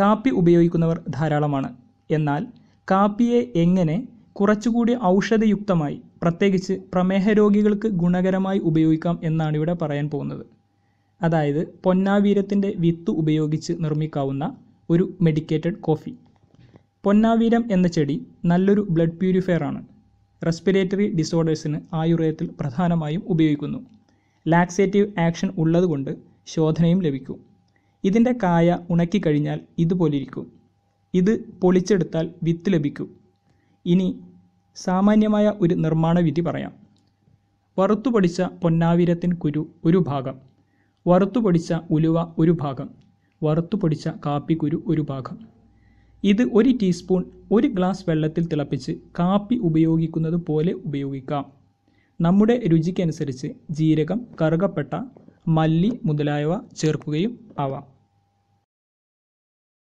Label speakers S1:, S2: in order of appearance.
S1: കാപ്പി ഉപയോഗിക്കുന്നവർ ധാരാളമാണ് എന്നാൽ കാപ്പിയെ എങ്ങനെ കുറച്ചുകൂടി ഔഷധയുക്തമായി പ്രത്യേകിച്ച് പ്രമേഹ രോഗികൾക്ക് ഗുണകരമായി ഉപയോഗിക്കാം എന്നാണ് ഇവിടെ പറയാൻ പോകുന്നത് അതായത് പൊന്നാവീരത്തിൻ്റെ വിത്ത് ഉപയോഗിച്ച് നിർമ്മിക്കാവുന്ന ഒരു മെഡിക്കേറ്റഡ് കോഫി പൊന്നാവീരം എന്ന ചെടി നല്ലൊരു ബ്ലഡ് പ്യൂരിഫയർ ആണ് റെസ്പിറേറ്ററി ഡിസോർഡേഴ്സിന് ആയുർവേദത്തിൽ പ്രധാനമായും ഉപയോഗിക്കുന്നു ലാക്സേറ്റീവ് ആക്ഷൻ ഉള്ളതുകൊണ്ട് ശോധനയും ലഭിക്കും ഇതിൻ്റെ കായ ഉണക്കിക്കഴിഞ്ഞാൽ ഇതുപോലിരിക്കും ഇത് പൊളിച്ചെടുത്താൽ വിത്ത് ലഭിക്കും ഇനി സാമാന്യമായ ഒരു നിർമ്മാണ വിധി പറയാം വറുത്തു പൊടിച്ച പൊന്നാവിരത്തിൻ കുരു ഒരു ഭാഗം വറുത്തു പൊടിച്ച ഉലുവ ഒരു ഭാഗം വറുത്തു പൊടിച്ച കാപ്പിക്കുരു ഒരു ഭാഗം ഇത് ഒരു ടീസ്പൂൺ ഒരു ഗ്ലാസ് വെള്ളത്തിൽ തിളപ്പിച്ച് കാപ്പി ഉപയോഗിക്കുന്നത് പോലെ ഉപയോഗിക്കാം നമ്മുടെ രുചിക്കനുസരിച്ച് ജീരകം കറുകപ്പെട്ട മല്ലി മുതലായവ ചേർക്കുകയും ആവാം